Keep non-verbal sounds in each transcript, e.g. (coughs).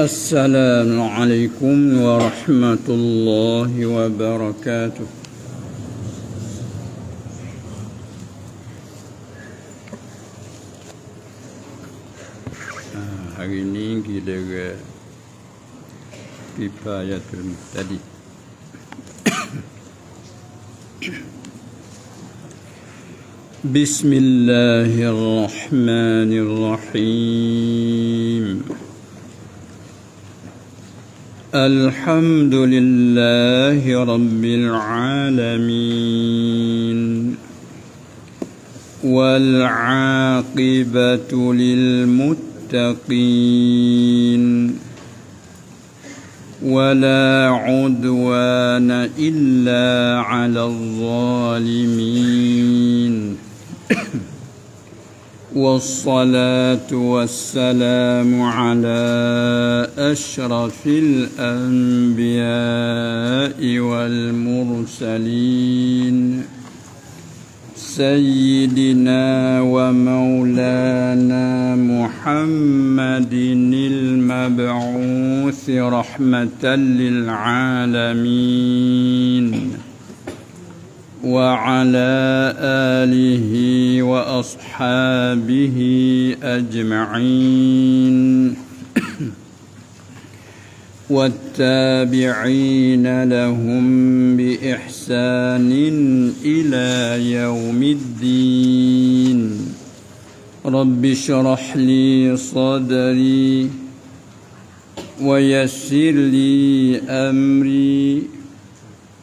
السلام عليكم ورحمة الله وبركاته ah, Hari ini kita Kifayatul بسم الله الرحمن الرحيم الحمد لله رب العالمين والعاقبة للمتقين ولا عدوان إلا على الظالمين (coughs) والصلاة والسلام على أشرف الأنبياء والمرسلين سيدنا ومولانا محمد المبعوث رحمة للعالمين وعلى آله وأصحابه أجمعين (clears throat) والتابعين لهم بإحسان إلى يوم الدين رب اشرح لي صدري ويسر لي أمري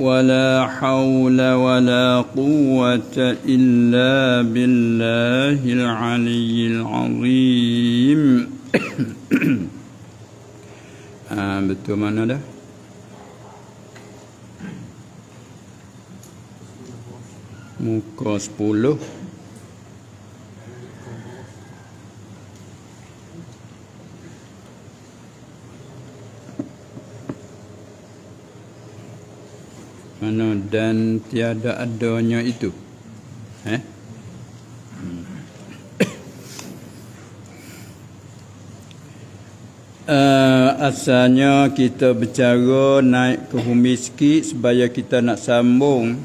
ولا حول ولا قوه الا بالله العلي العظيم آه betul mana dah muka 10 mana dan tiada adanya itu eh Uh, asalnya kita bercara naik ke bumi sikit Sebaya kita nak sambung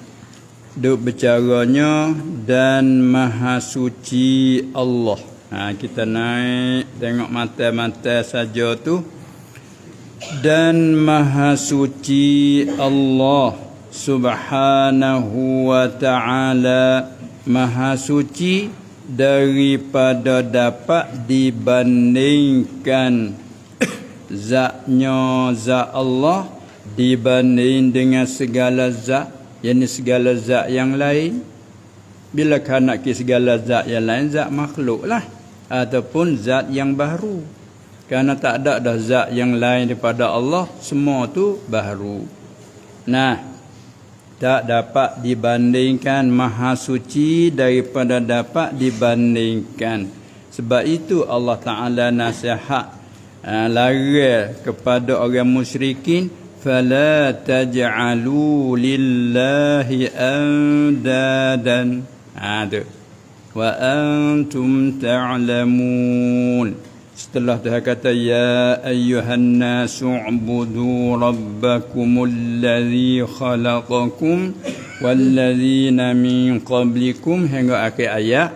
Duk bercaranya Dan maha suci Allah ha, Kita naik tengok mata-mata saja tu Dan maha suci Allah subhanahu wa ta'ala maha suci daripada dapat dibandingkan (coughs) zatnya zat Allah dibanding dengan segala zat yakni segala zat yang lain bila kanak ke segala zat yang lain zat makhluk lah ataupun zat yang baru Karena tak ada dah zat yang lain daripada Allah semua tu baru nah tak dapat dibandingkan maha suci daripada dapat dibandingkan sebab itu Allah taala nasihat uh, eh, larang kepada orang musyrikin fala taj'alu lillahi andadan ha tu wa antum ta'lamun ta Setelah dia kata ya ayyuhan nasu ubudu rabbakumul ladzi khalaqakum wallazina min qablikum hingga akhir ayat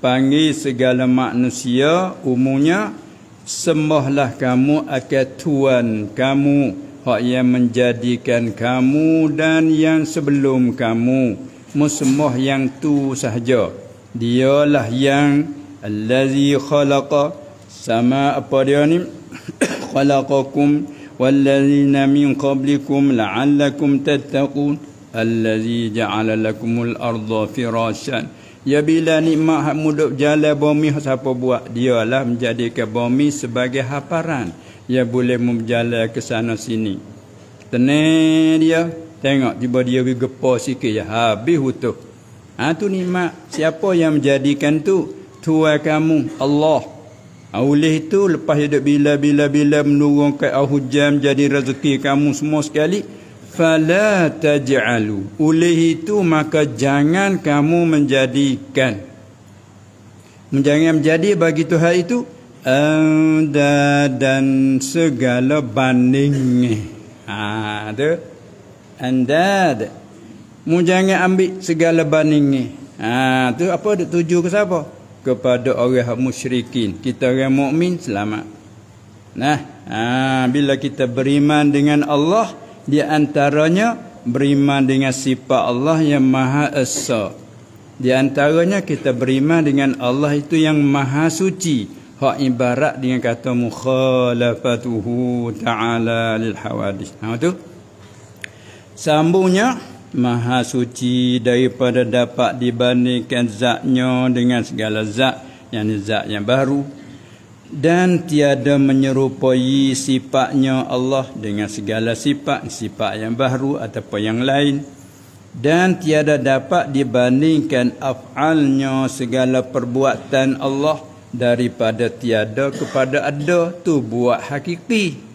panggil segala manusia umumnya sembahlah kamu akan tuan kamu hak yang menjadikan kamu dan yang sebelum kamu musmah yang tu sahaja dialah yang allazi khalaqakum sama apa dia ni (coughs) khalaqakum wallazina min qablikum la'allakum tattaqun allazi ja'ala lakumul arda firasan ya bila nikmat hak mudup jalan bumi siapa buat dialah menjadikan bumi sebagai haparan ya boleh berjalan ke sana sini tenang dia tengok tiba dia pergi gepa sikit ya habis utuh ha tu nikmat siapa yang menjadikan tu tua kamu Allah Ah, oleh itu lepas hidup bila-bila-bila menurunkan al-hujam jadi rezeki kamu semua sekali. Fala taj'alu. Oleh itu maka jangan kamu menjadikan. Jangan menjadi bagi Tuhan itu. Anda dan segala banding. Ha, itu. Anda. Mu jangan ambil segala banding. Ha, tu apa? tuju ke siapa? kepada orang musyrikin. Kita orang mukmin selamat. Nah, ha, bila kita beriman dengan Allah, di antaranya beriman dengan sifat Allah yang Maha Esa. Di antaranya kita beriman dengan Allah itu yang Maha Suci. Hak ibarat dengan kata mukhalafatuhu ta'ala lil hawadis. Ha, tu. Sambungnya, Maha suci daripada dapat dibandingkan zatnya dengan segala zat yang zat yang baru dan tiada menyerupai sifatnya Allah dengan segala sifat sifat yang baru ataupun yang lain dan tiada dapat dibandingkan af'alnya segala perbuatan Allah daripada tiada kepada ada tu buat hakiki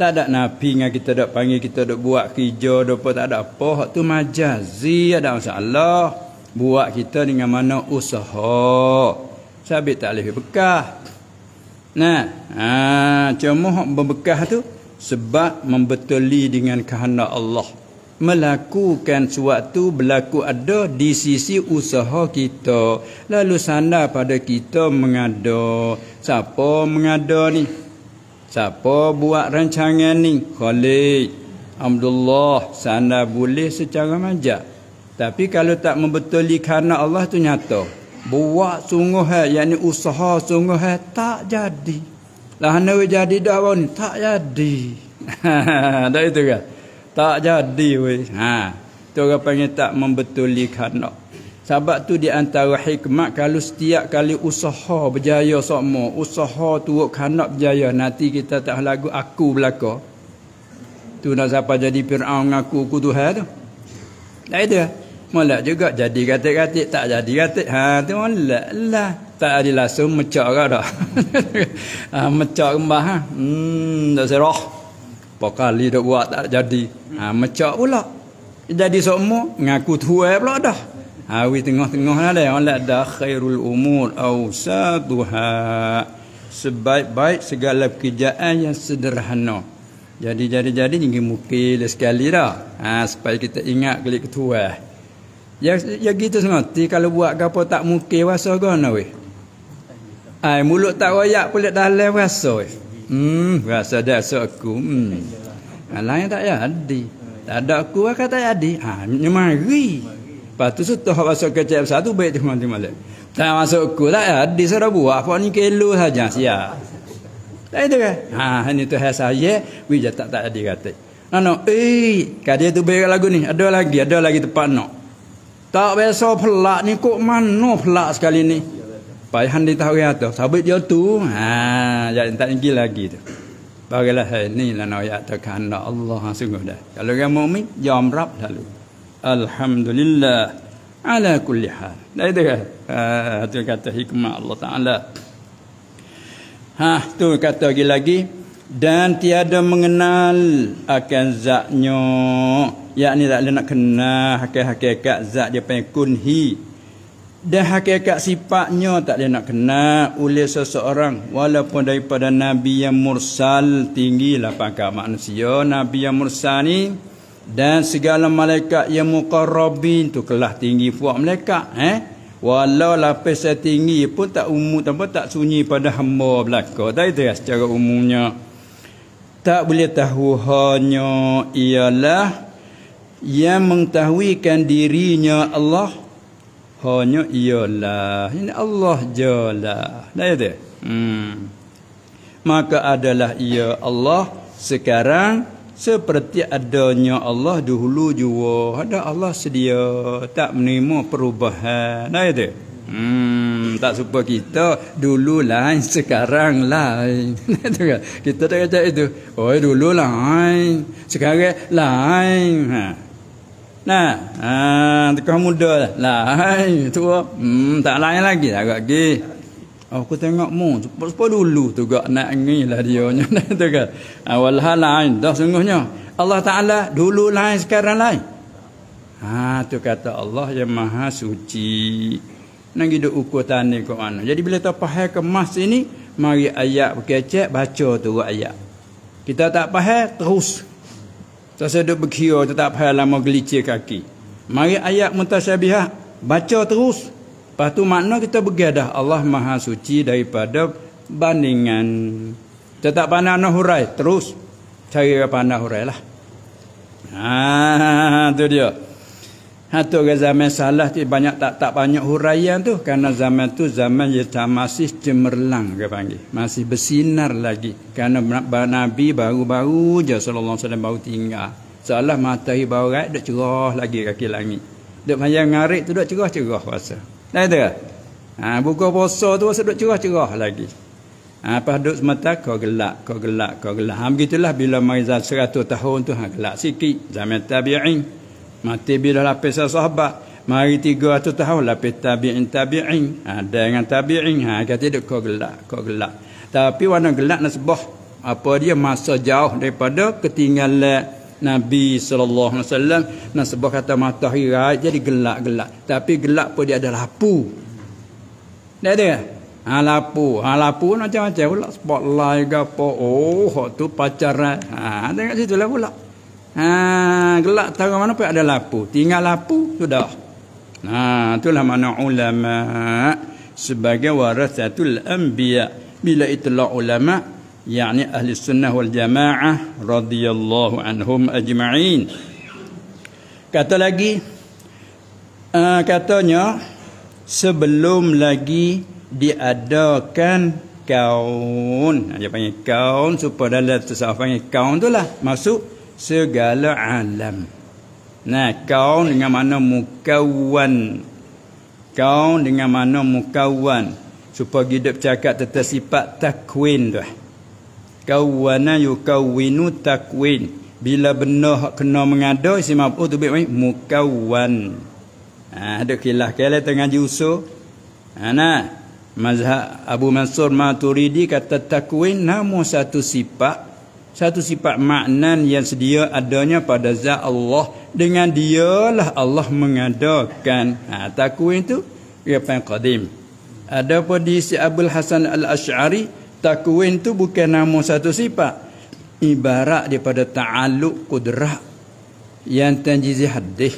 tak ada nabi yang kita dah panggil, kita dah buat kerja, dah tak ada apa. Hak tu majazi ada masalah. Buat kita dengan mana usaha. Sabit tak boleh bekah. Nah, ha, cuma hak berbekah tu sebab membetuli dengan kehendak Allah. Melakukan suatu berlaku ada di sisi usaha kita. Lalu sana pada kita mengada. Siapa mengada ni? Siapa buat rancangan ni? Khalid. Alhamdulillah. Sana boleh secara majak. Tapi kalau tak membetuli kerana Allah tu nyata. Buat sungguh yang ni usaha sungguh tak jadi. Lah hana jadi dah awal ni? Tak jadi. (laughs) tak itu kan? Tak jadi weh. Ha. Tu orang panggil tak membetuli kerana sebab tu di antara hikmat kalau setiap kali usaha berjaya semua usaha turut kanak berjaya, nanti kita tak lagu aku belaka. Tu nak siapa jadi Fir'aun ngaku ku Tuhan tu. Tak ada. Malak juga jadi katik-katik, tak jadi katik. Ha, tu malak lah. Tak ada langsung mecak kau dah. (laughs) ha, mecak kembah. Ha. Hmm, tak serah. Apa kali dah buat tak jadi. Ha, mecak pula. Jadi semua ngaku Tuhan pula dah. Awi ha, tengah-tengah ada yang lah dah khairul umur awsaduha. Sebaik-baik segala pekerjaan yang sederhana. Jadi-jadi-jadi ingin mukil sekali dah. Ha, supaya kita ingat kali ketua. Ya, ya gitu semua. kalau buat apa tak mukil rasa kan weh. Ai ha, mulut tak wayak pula dalam rasa weh. Hmm, rasa dasa aku. Hmm. Alah ha, tak ada Tak ada aku kata jadi. Ha, nyemari. Pastu setelah masuk ke kecil satu baik tu mati malam. Tak masuk kulak ya, di sorang buah apa ni kelu saja sia. Tak itu kan? Ha, ini tu hal saya, wijak tak tak ada kata. No, no, eh, kata tu baik lagu ni, ada lagi, ada lagi tempat no. Tak biasa pelak ni, kok mana pelak sekali ni? Payahan di tahu kata, sabit dia tu, ha, jangan ya, tak ingin lagi tu. Bagilah hari ni lah nak no, ya, Allah ha, sungguh dah. Kalau kamu mu'min, jom rap dah lalu. Alhamdulillah ala kulli hal. Nah itu kan. Ha, itu kata hikmah Allah Ta'ala. Ha, tu kata lagi lagi. Dan tiada mengenal akan zatnya. Yakni tak boleh nak kenal hakikat-hakikat zat dia panggil kunhi. Dan hakikat sifatnya tak boleh nak kena oleh seseorang. Walaupun daripada Nabi yang mursal tinggi lah pakar manusia. Nabi yang mursal ni dan segala malaikat yang mukarrabin tu kelah tinggi puak malaikat eh walau lapis setinggi pun tak umum tanpa tak sunyi pada hamba belaka tak itu ya secara umumnya tak boleh tahu hanya ialah yang kan dirinya Allah hanya ialah ini Allah jalah tak itu ya? hmm. maka adalah ia Allah sekarang seperti adanya Allah dahulu juga ada Allah sedia tak menerima perubahan nah itu hmm, tak suka kita dulu lain sekarang lain (laughs) kan? kita tak kata itu oh, dulu lain sekarang lain ha. nah ha, tukar muda lah. lain tua hmm, tak lain lagi tak lagi aku tengok mu sepo dulu tu gak nak lah dia nya (laughs) tu kan awal ah, hal lain. dah sungguhnya Allah taala dulu lain sekarang lain ha tu kata Allah yang maha suci nang hidup ukur tani ke mana jadi bila tak faham ke mas ini mari ayat berkecek baca tu ayat kita tak faham terus tak sedap berkira tetap faham lama gelicir kaki mari ayat mutasyabihah baca terus Lepas tu makna kita bergedah Allah Maha Suci daripada bandingan. Kita tak pandang nak hurai. Terus cari pandang hurai lah. Ah, tu dia. Hatu ke zaman salah tu banyak tak tak banyak huraian tu. Kerana zaman tu zaman kita masih cemerlang ke panggil. Masih bersinar lagi. Kerana Nabi baru-baru je Sallallahu Alaihi Wasallam baru tinggal. Seolah matahari baru rakyat duduk cerah lagi kaki langit. Duduk banyak ngarik tu duduk cerah-cerah pasal. Cerah, tak ada. Ha, buka puasa tu rasa duduk cerah-cerah lagi. Ha, lepas duduk semata, kau gelak, kau gelak, kau gelak. Ha, begitulah bila marizah seratus tahun tu, ha, gelak sikit. Zaman tabi'in. Mati bila lapis sahabat. Mari tiga atau tahun lapis tabi'in, tabi'in. Ha, dengan tabi'in. Ha, kata duduk kau gelak, kau gelak. Tapi warna gelak nasbah. Apa dia masa jauh daripada ketinggalan Nabi saw alaihi nak sebab kata matahari raya jadi gelak-gelak. Tapi gelak pun dia ada lapu. Dia ada. Ha lapu, ha lapu macam-macam pula spot live ke apa. Oh, tu pacaran. Ha tengok situ lah pula. Ha gelak tahu mana pun ada lapu. Tinggal lapu sudah. Ha itulah mana ulama sebagai warasatul anbiya. Bila itulah ulama' yakni ahli sunnah wal jamaah radhiyallahu anhum ajma'in kata lagi uh, katanya sebelum lagi diadakan kaun dia panggil kaun supaya dalam tersawah panggil kaun tu lah masuk segala alam nah kaun dengan mana mukawan kaun dengan mana mukawan supaya hidup cakap tetap sifat takwin tu lah kawana yukawinu takwin bila benda hak kena mengada isi maf'ul tu bik mukawan Ah, ada kilah kele tengah jusu Ana ha, mazhab Abu Mansur Maturidi kata takwin namu satu sifat satu sifat maknan yang sedia adanya pada za Allah dengan dialah Allah mengadakan ha, takwin tu ia pengkodim ada pada si Abdul Hasan Al-Ash'ari Takwin tu bukan nama satu sifat. Ibarat daripada ta'aluk kudrah yang tanjizi hadis.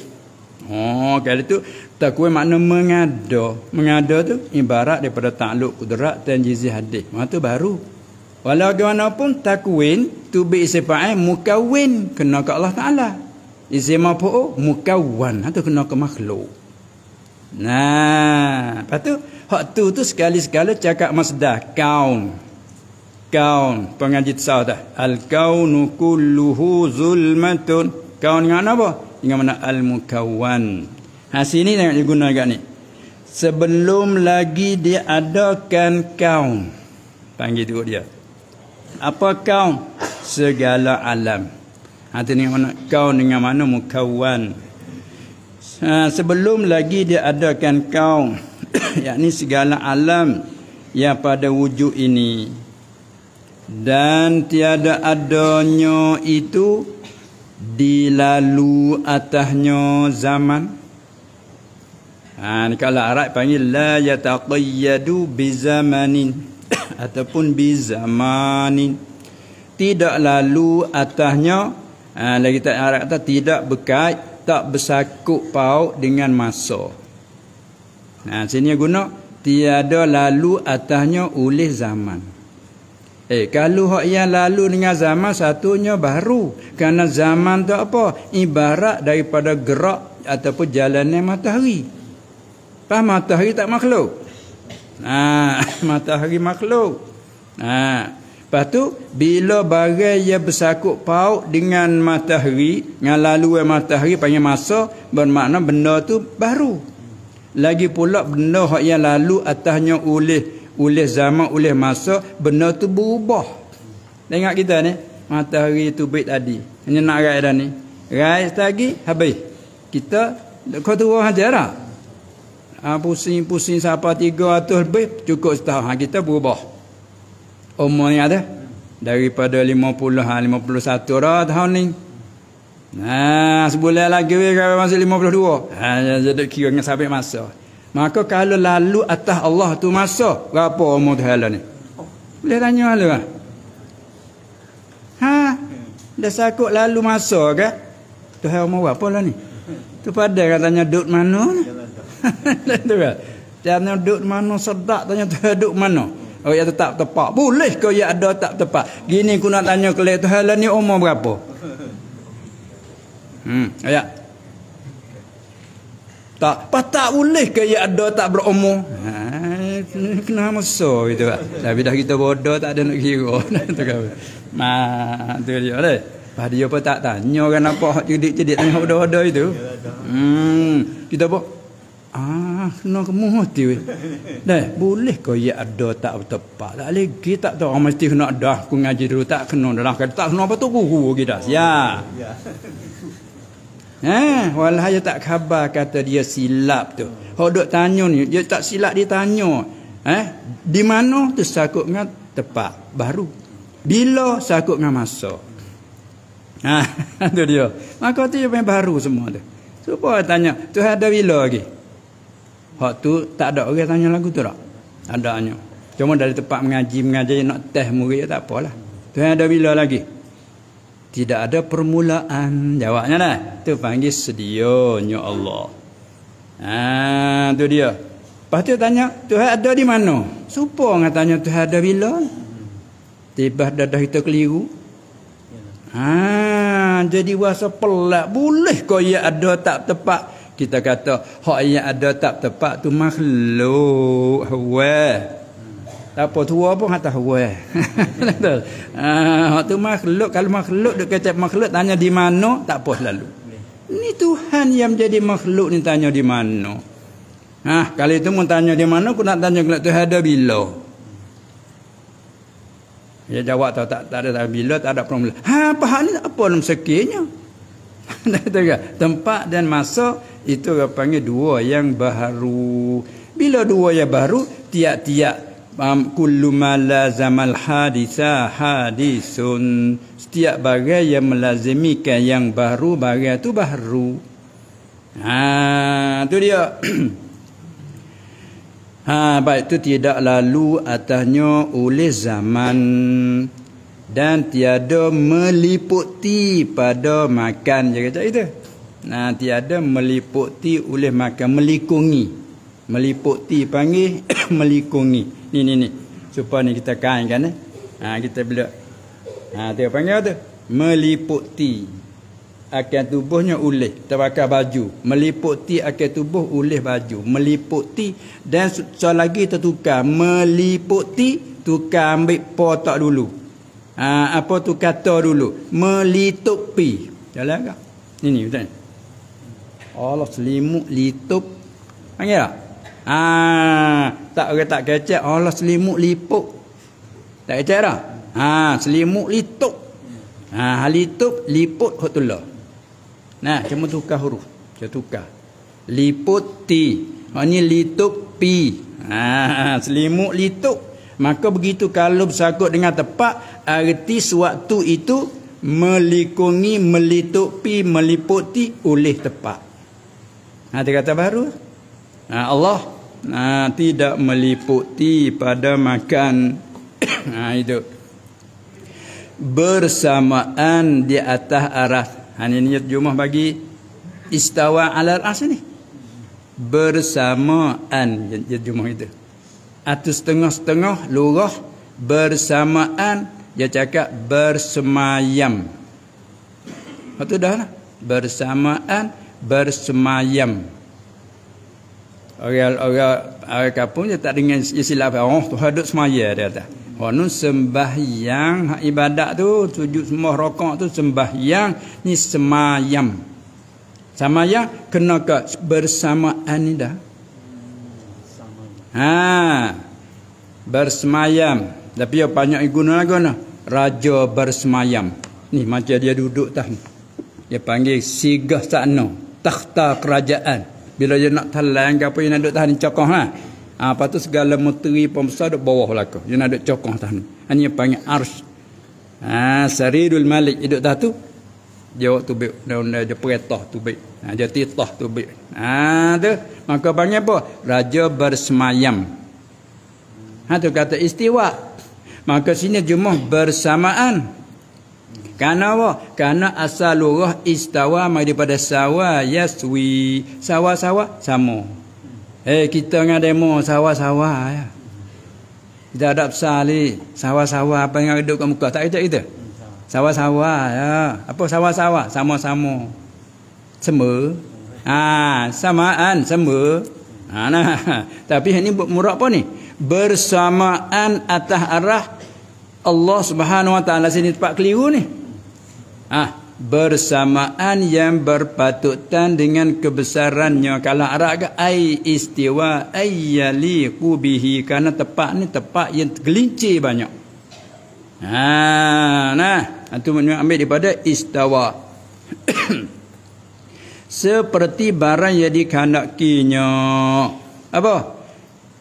Oh, kalau tu takwin makna mengada. Mengada tu ibarat daripada ta'aluk kudrah tanjizi hadis. Maka ha, tu baru. Walau bagaimanapun takwin tu bi sifat eh, mukawin kena ke Allah Taala. Isim apa? Oh, Mukawan. Itu ha, kena ke makhluk. Nah, lepas tu, hak tu tu sekali-sekala cakap masdar. Kaun kaun pengaji tasawuf dah al kaunu kulluhu zulmatun kaun dengan apa dengan mana al mukawwan ha sini tengok dia guna dekat ni sebelum lagi dia diadakan kaun panggil tu dia apa kaun segala alam ha tengok mana kaun dengan mana mukawwan ha, sebelum lagi dia diadakan kaun (coughs) yakni segala alam yang pada wujud ini dan tiada adanya itu dilalu atasnya zaman ha ni kalau Arab panggil la yataqayyadu bi zamanin (coughs) ataupun bi zamanin tidak lalu atasnya ha lagi tak Arab kata tidak berkait tak bersakut pau dengan masa ha sini guna tiada lalu atasnya oleh zaman Eh, kalau hak yang lalu dengan zaman satunya baru. Karena zaman tu apa? Ibarat daripada gerak ataupun jalannya matahari. Faham matahari tak makhluk? Nah, ha, (laughs) matahari makhluk. Nah, ha, Lepas tu, bila barai ia bersakut paut dengan matahari, dengan eh matahari panggil masa, bermakna benda tu baru. Lagi pula benda yang lalu atasnya oleh oleh zaman oleh masa benda tu berubah tengok kita ni matahari tu baik tadi hanya nak rai dah ni rai lagi habis kita kau tu orang hajar tak ha, pusing-pusing siapa tiga atau lebih cukup setahun ha, kita berubah umur ni ada daripada 50 ha, 51 dah tahun ni Nah, sebulan lagi kalau masih lima puluh dua. Ah, jadi kira dengan sabit masa. Maka kalau lalu atas Allah tu masa berapa umur Tuhan ni? Boleh tanya hal lah. Ha? Dah sakut lalu masa ke? Tuhan umur berapa lah ni? Tu pada katanya duduk mana? Jalan tu. Jalan tu duduk mana sedak tanya tu duduk mana? Oh ya tetap tepat. Boleh ke ya ada tak tepat? Gini aku nak tanya kelihatan Tuhan ni umur berapa? Hmm, ayat tak patak boleh ke ya ada tak berumur ha, kena masa itu tapi dah kita bodoh tak ada nak kira (laughs) tu kan ma tu dia leh pas dia pun tak tanya kan apa cedik-cedik tanya bodoh-bodoh itu hmm kita apa Ah, kena kemu hati weh. Dah, boleh ke ya ada tak tepat? Tak lagi tak tahu ah, mesti kena dah aku ngaji dulu tak kena dah lah. tak kena apa tu guru kita. Ya. Eh, ha, walah dia tak khabar kata dia silap tu. Hok dok tanya ni, dia tak silap dia tanya. Eh, di mana tu sakut dengan tepat baru. Bila sakut dengan masa. Ha, (laughs) tu dia. Maka tu yang baru semua tu. Supa tanya, tu ada bila lagi? Hok tu tak ada orang tanya lagu tu tak? Ada hanya. Cuma dari tempat mengaji mengaji nak teh murid tak apalah. Tu ada bila lagi? tidak ada permulaan jawabnya dah tu panggil sedionyo ya Allah ah tu dia pasti tanya Tuhan ada di mana supo ngatanya Tuhan ada bila tiba dadah kita keliru ah jadi rasa pelak boleh kau ya ada tak tepat kita kata hak yang ada tak tepat tu makhluk wah well tak apa tua pun kata gue (laughs) betul ah waktu makhluk kalau makhluk dia kata makhluk tanya di mana tak apa lalu Ini Tuhan yang menjadi makhluk ni tanya di mana ha kalau itu mun tanya di mana aku nak tanya kalau Tuhan ada bila dia jawab tahu tak tak ada tak bila tak ada problem ha apa hal ni apa dalam sekiranya (laughs) tempat dan masa itu dia panggil dua yang baru bila dua yang baru tiap-tiap um, kullu ma lazamal haditha hadisun setiap bagai yang melazimikan yang baru bagai tu baru ha tu dia (clears throat) ha baik tu tidak lalu atasnya oleh zaman dan tiada meliputi pada makan je kata itu nah ha, tiada meliputi oleh makan melikungi meliputi panggil (clears throat) melikungi Ni ni ni. Cuba ni kita kain kan eh. Ha, kita belok. Ha dia panggil tu meliputi akan tubuhnya oleh terbakar baju meliputi akan tubuh oleh baju meliputi dan soal lagi tertukar meliputi tukar ambil potak dulu ha, apa tu kata dulu melitupi jalan kak ini betul Allah selimut litup panggil tak Ah tak orang tak kecek Allah selimut lipuk. Tak kecek dah. Ha, selimut lituk. Ha, halituk liput hotullah. Nah, cuma tukar huruf. Cuma tukar. Liput ti. Ha ni lituk pi. Ha, selimut lituk. Maka begitu kalau bersakut dengan tepat Arti suatu itu Melikungi, melitupi, meliputi oleh tepat Nanti ha, kata baru ha, Allah Nah, ha, tidak meliputi pada makan. nah, (coughs) ha, itu. Bersamaan di atas arah. Hani niat jumlah bagi istawa ala arah sini. Bersamaan. Niat jumlah itu. Atau setengah-setengah lurah. Bersamaan. Dia cakap bersemayam. Itu dah lah. Bersamaan Bersemayam. Orang-orang orang kampung dia tak dengar istilah Oh tu hadut semaya dia kata. Oh nun sembahyang ibadat tu sujud semua rokok tu sembahyang ni semayam. Semayam kena ke bersama anida. Ha. Bersemayam. Tapi yang banyak guna lagu nah. Raja bersemayam. Ni macam dia duduk tah. Dia panggil sigah sana. Takhta kerajaan. Bila dia nak talang ke apa, dia nak duduk tahan cokoh lah. Ha, lepas tu segala menteri pembesar duduk bawah belaka. Dia nak duduk cokoh tahan. Ini yang panggil arsh. Ha, Saridul Malik duduk tahan tu. Jawab tu baik. Dia, dia peretah tu baik. Ha, ah, dia titah tu baik. Ha, tu. Maka panggil apa? Raja bersemayam. Ha, tu kata istiwa. Maka sini jumlah bersamaan. Karena apa? Karena asal lurah istawa daripada sawa yaswi. sawa sawa sama. Eh kita dengan demo sawa sawa. ya. Kita ada besar ni. sawa sawah apa yang ada kat muka. Tak ada kita. Sawa sawa ya. Apa sawa sawa Sama-sama. Sama. Ah, ha, samaan sama. Ha, nah. (laughs) Tapi ini murak apa ni? Bersamaan atas arah Allah Subhanahu Wa Taala sini tempat keliru ni. Ah, bersamaan yang berpatutan dengan kebesarannya. Kalau Arab ke ai istiwa ayyali kubihi karena tepat ni tepat yang tergelincir banyak. Ha, nah, itu maksudnya ambil daripada istawa. (coughs) Seperti barang yang dikandakinya. Apa?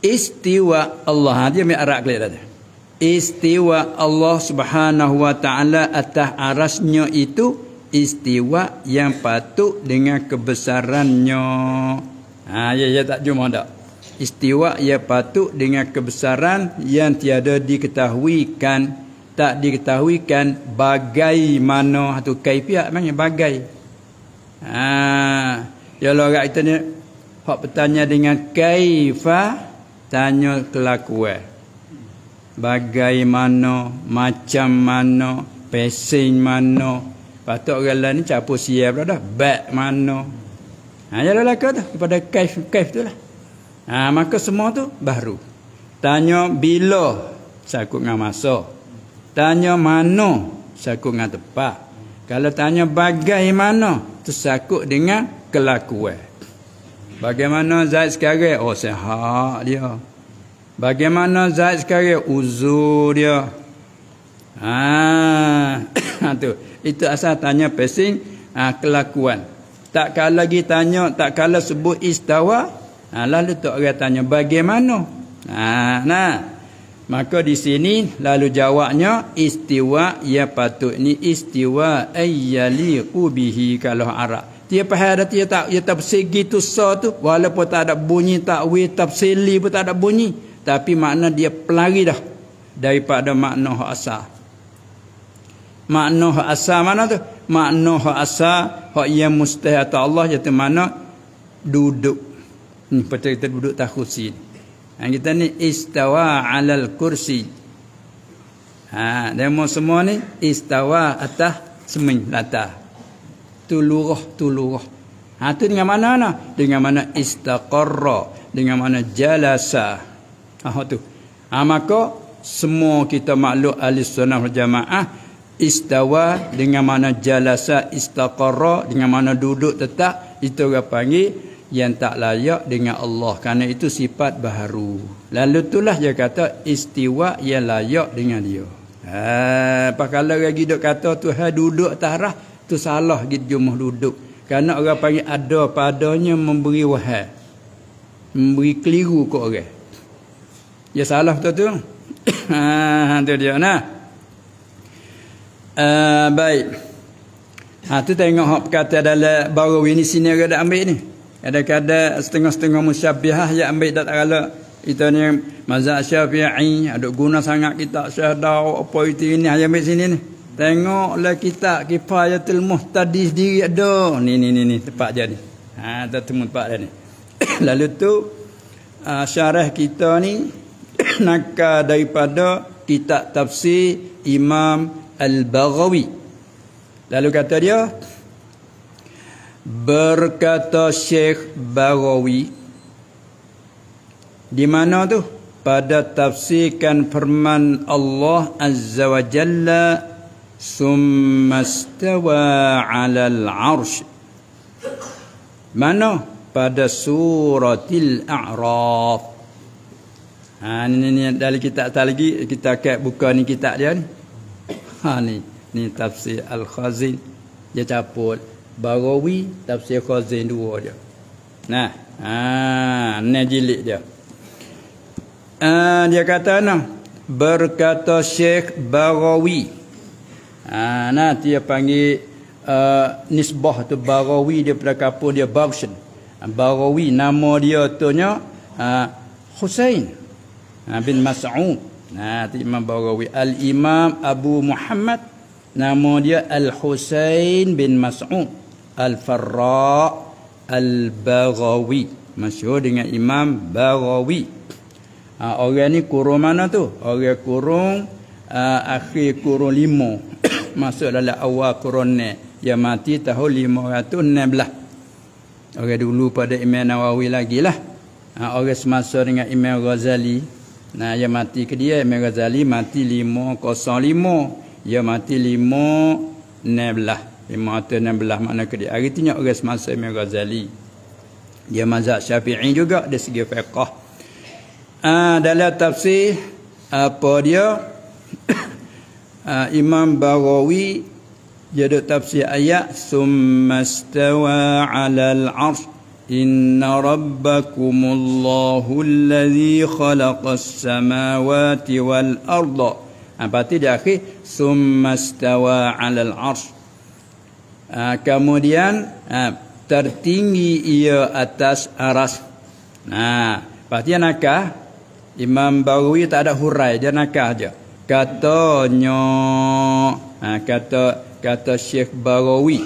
Istiwa Allah. Dia ambil Arab kelihatan istiwa Allah Subhanahu wa taala atas arasnya itu istiwa yang patut dengan kebesarannya. Ha ya ya tak jumpa dah. Istiwa yang patut dengan kebesaran yang tiada diketahuikan tak diketahuikan bagaimana satu ha, kaifiat mana bagai. Ha ya lo lah, kita ni hak bertanya dengan kaifa tanya kelakuan bagaimana macam mana pesing mana patok galan ni capo sia pula dah bag mano ha ya dah laka tu kepada kaif kaif tu lah ha maka semua tu baru tanya bila sakut dengan masa tanya mano sakut dengan tepat kalau tanya bagaimana tersakut dengan kelakuan bagaimana zat sekarang oh sehat dia Bagaimana zat sekali uzur dia? Ah, (coughs) tu. Itu asal tanya pesing ha, kelakuan. Tak kala lagi tanya, tak kala sebut istawa, ha, lalu tu orang tanya bagaimana? Ha, nah. Maka di sini lalu jawabnya istiwa ya patut ni istiwa ayyali ubihi kalau Arab. Dia faham dia, dia tak dia tak segitu sa tu walaupun tak ada bunyi takwil tafsili pun tak ada bunyi. Tapi makna dia pelari dah daripada makna hak asal. Makna hak asal mana tu? Makna hak asal hak yang mustahil atau Allah iaitu mana duduk. Ni hmm, kita duduk takhusi. Ha kita ni istawa alal kursi. Ha demo semua ni istawa atas semen lata. Tu lurah Ha tu dengan mana nah? Dengan mana istaqarra, dengan mana jalasa. Ah tu. Ha, maka semua kita makhluk ahli sunnah jamaah istawa dengan mana jalasa istaqara dengan mana duduk tetap itu orang panggil yang tak layak dengan Allah kerana itu sifat baharu. Lalu itulah dia kata istiwa yang layak dengan dia. Ha apa kalau orang duduk kata Tuhan duduk tarah tu salah gitu jumlah duduk. Kerana orang panggil ada padanya memberi wahai. Memberi keliru ke orang. Ya salah betul tu. ha (coughs) tu dia nah. Uh, baik. Ha tu tengok hak kata dalam baru ini sini ada ambil ni. Ada kada setengah-setengah musyabihah yang ambil dak ala itu ni mazhab Syafi'i ada guna sangat kita syahdau apa itu ini hanya ambil sini ni. Tengoklah kita kifayatul muhtadi sendiri ada. Ni ni ni ni tempat jadi. Ha tu tempat dah ni. (coughs) Lalu tu uh, syarah kita ni nakal daripada kitab tafsir Imam Al-Baghawi. Lalu kata dia, berkata Syekh Baghawi di mana tu? Pada tafsirkan firman Allah Azza wa Jalla summa stawa 'ala al-'arsy. Mana? Pada surah Al-A'raf. Ha ni ni, ni dari kitab talgi kita akan buka ni kitab dia ni. Ha ni ni tafsir Al-Khazin dia caput Barawi tafsir Khazin dua dia. Nah, ha ni jilid dia. Ha, dia kata nah berkata Syekh Barawi. Ha nah dia panggil uh, nisbah tu Barawi dia pada kapur dia Bausen. Barawi nama dia tu nya uh, Hussein ha, bin Mas'ud. Nah, ha, Imam Bawawi Al-Imam Abu Muhammad nama dia Al-Husain bin Mas'ud Al-Farra Al-Baghawi. Masyhur dengan Imam Baghawi. Ha, orang ni kurung mana tu? Orang kurung uh, akhir kurung lima. (coughs) Masuk dalam awal kurung ni. Yang mati tahun lima ratus enam belah. Orang dulu pada Imam Nawawi lagi lah. Ha, orang semasa dengan Imam Ghazali. Nah, ia mati ke dia. Imam Ghazali mati lima kosong lima. Ia mati lima nebelah. Lima atau nebelah makna ke dia. Hari itu orang semasa Imam Ghazali. Dia mazhab syafi'i juga dari segi fiqah. Ah, dalam tafsir apa dia? (coughs) ah, Imam Barawi dia ada tafsir ayat summastawa 'alal 'arsy إن ربكم الله الذي خلق السماوات والأرض. Berarti di akhir ثم استوى على العرش. Kemudian ah, tertinggi ia atas aras. Nah, berarti nakah Imam Bawi tak ada hurai dia nakah aja. Katanya ah, kata kata Syekh Bawi.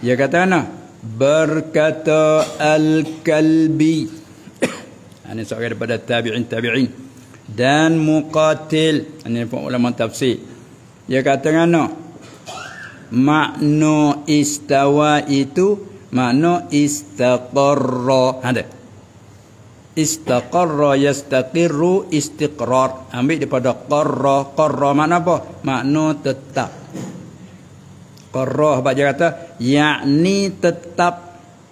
Dia kata mana? berkata al-kalbi (coughs) ini seorang daripada tabi'in tabi'in dan muqatil ini pun ulama tafsir dia kata kena makna istawa itu makna istaqarra ada ha, istaqarra yastaqirru istiqrar ambil daripada qarra qarra makna apa makna tetap Qarrah sebab dia kata yakni tetap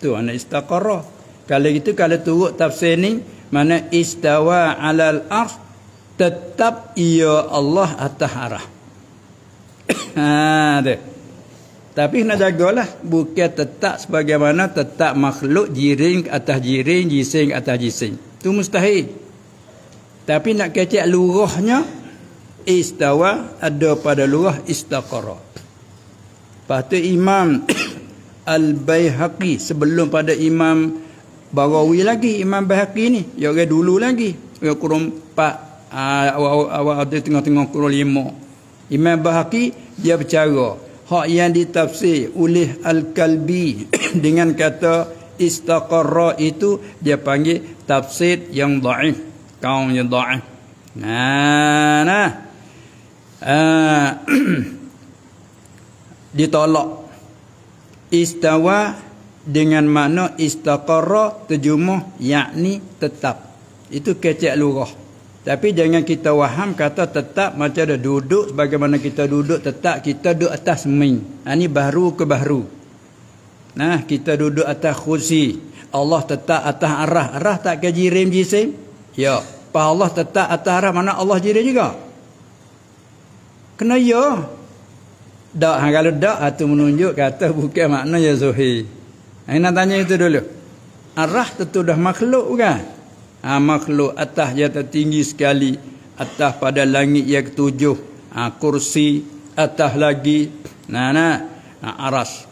tu anak istaqarrah. Kalau gitu kalau turut tafsir ni mana istawa alal arsh tetap ia Allah atas arah. (coughs) ha tu. Tapi nak jagalah bukan tetap sebagaimana tetap makhluk jiring atas jiring, jising atas jising. Tu mustahil. Tapi nak kecek lurahnya istawa ada pada lurah istaqarrah. Lepas tu Imam (coughs) Al-Bayhaqi sebelum pada Imam Barawi lagi Imam Bayhaqi ni dia orang dulu lagi orang kurun 4 ah, awal-awal ada tengah-tengah kurun 5 Imam Bayhaqi dia bercara hak yang ditafsir oleh Al-Kalbi (coughs) dengan kata istaqarra itu dia panggil tafsir yang dhaif kaum yang dhaif nah nah ah, (coughs) ditolak istawa dengan makna istaqara terjemah yakni tetap itu kecek lurah tapi jangan kita waham kata tetap macam ada duduk sebagaimana kita duduk tetap kita duduk atas min ini ha, baru ke baru nah kita duduk atas kursi Allah tetap atas arah arah tak ke jirim jisim ya pa Allah tetap atas arah mana Allah jirim juga kena ya Dak, ha, kalau dak atau ha, menunjuk kata bukan ya zuhi. Ini tanya itu dulu. Arah tentu dah makhluk kan? Ha, makhluk atas yang tertinggi sekali. Atas pada langit yang ketujuh. Ha, kursi atas lagi. Nah, nah. Ha, aras.